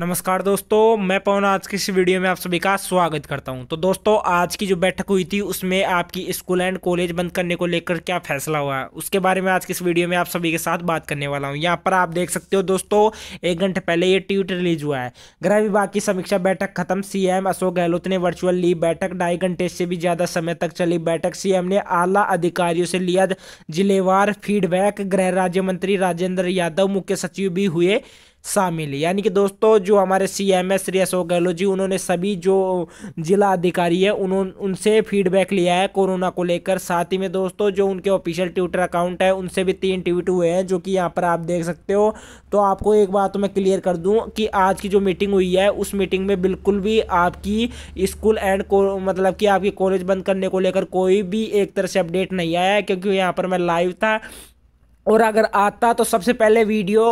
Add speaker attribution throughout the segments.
Speaker 1: नमस्कार दोस्तों मैं पवन आज की इस वीडियो में आप सभी का स्वागत करता हूं तो दोस्तों आज की जो बैठक हुई थी उसमें आपकी स्कूल एंड कॉलेज बंद करने को लेकर क्या फैसला हुआ उसके बारे में आज की इस वीडियो में आप सभी के साथ बात करने वाला हूं यहां पर आप देख सकते हो दोस्तों एक घंटे पहले ये ट्वीट रिलीज हुआ है गृह विभाग की समीक्षा बैठक खत्म सी अशोक गहलोत ने वर्चुअल ली बैठक ढाई घंटे से भी ज़्यादा समय तक चली बैठक सीएम ने आला अधिकारियों से लिया जिलेवार फीडबैक गृह राज्य मंत्री राजेंद्र यादव मुख्य सचिव भी हुए शामिल है यानी कि दोस्तों जो हमारे C M S Shri Ashok Gehlot ji उन्होंने सभी जो जिला अधिकारी है उन्होंने उनसे फीडबैक लिया है कोरोना को लेकर साथ ही में दोस्तों जो उनके ऑफिशियल ट्विटर अकाउंट है उनसे भी तीन ट्वीट हुए हैं जो कि यहाँ पर आप देख सकते हो तो आपको एक बात मैं क्लियर कर दूँ कि आज की जो मीटिंग हुई है उस मीटिंग में बिल्कुल भी आपकी स्कूल एंड मतलब कि आपकी कॉलेज बंद करने को लेकर कोई भी एक तरह से अपडेट नहीं आया क्योंकि यहाँ पर मैं लाइव था और अगर आता तो सबसे पहले वीडियो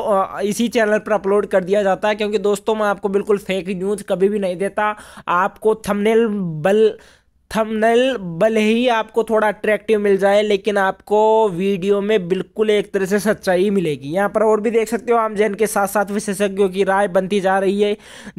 Speaker 1: इसी चैनल पर अपलोड कर दिया जाता है क्योंकि दोस्तों मैं आपको बिल्कुल फेक न्यूज़ कभी भी नहीं देता आपको थंबनेल बल थंबनेल भले ही आपको थोड़ा अट्रैक्टिव मिल जाए लेकिन आपको वीडियो में बिल्कुल एक तरह से सच्चाई मिलेगी यहाँ पर और भी देख सकते हो आमजैन के साथ साथ विशेषज्ञों की राय बनती जा रही है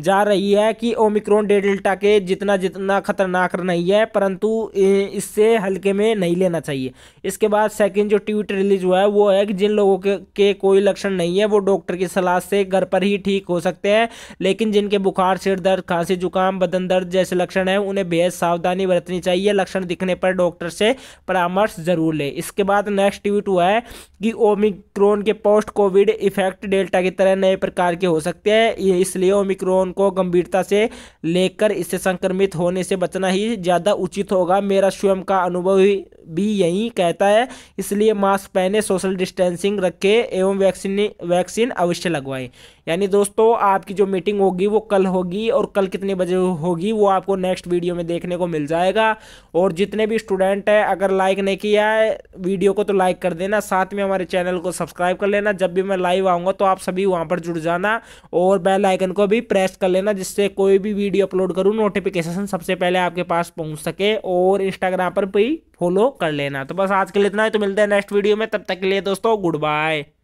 Speaker 1: जा रही है कि ओमिक्रॉन डेल्टा के जितना जितना खतरनाक नहीं है परंतु इससे हल्के में नहीं लेना चाहिए इसके बाद सेकेंड जो ट्वीट रिलीज हुआ है वो है कि जिन लोगों के, के कोई लक्षण नहीं है वो डॉक्टर की सलाह से घर पर ही ठीक हो सकते हैं लेकिन जिनके बुखार सिर दर्द खांसी जुकाम बदन दर्द जैसे लक्षण हैं उन्हें बेहद सावधानी बरत बरतनी चाहिए लक्षण दिखने पर डॉक्टर से परामर्श जरूर लें इसके बाद नेक्स्ट ट्वीट हुआ है कि ओमिक्रोन के पोस्ट कोविड इफेक्ट डेल्टा की तरह नए प्रकार के हो सकते हैं इसलिए ओमिक्रोन को गंभीरता से लेकर इससे संक्रमित होने से बचना ही ज़्यादा उचित होगा मेरा स्वयं का अनुभव ही भी यही कहता है इसलिए मास्क पहने सोशल डिस्टेंसिंग रखें एवं वैक्सीन वैक्सीन अवश्य लगवाएं यानी दोस्तों आपकी जो मीटिंग होगी वो कल होगी और कल कितने बजे होगी वो आपको नेक्स्ट वीडियो में देखने को मिल जाएगा और जितने भी स्टूडेंट हैं अगर लाइक नहीं किया है वीडियो को तो लाइक कर देना साथ में हमारे चैनल को सब्सक्राइब कर लेना जब भी मैं लाइव आऊँगा तो आप सभी वहाँ पर जुड़ जाना और बेल आइकन को भी प्रेस कर लेना जिससे कोई भी वीडियो अपलोड करूँ नोटिफिकेशन सबसे पहले आपके पास पहुँच सके और इंस्टाग्राम पर भी फॉलो कर लेना तो बस आज के लिए इतना ही तो मिलते हैं नेक्स्ट वीडियो में तब तक के लिए दोस्तों गुड बाय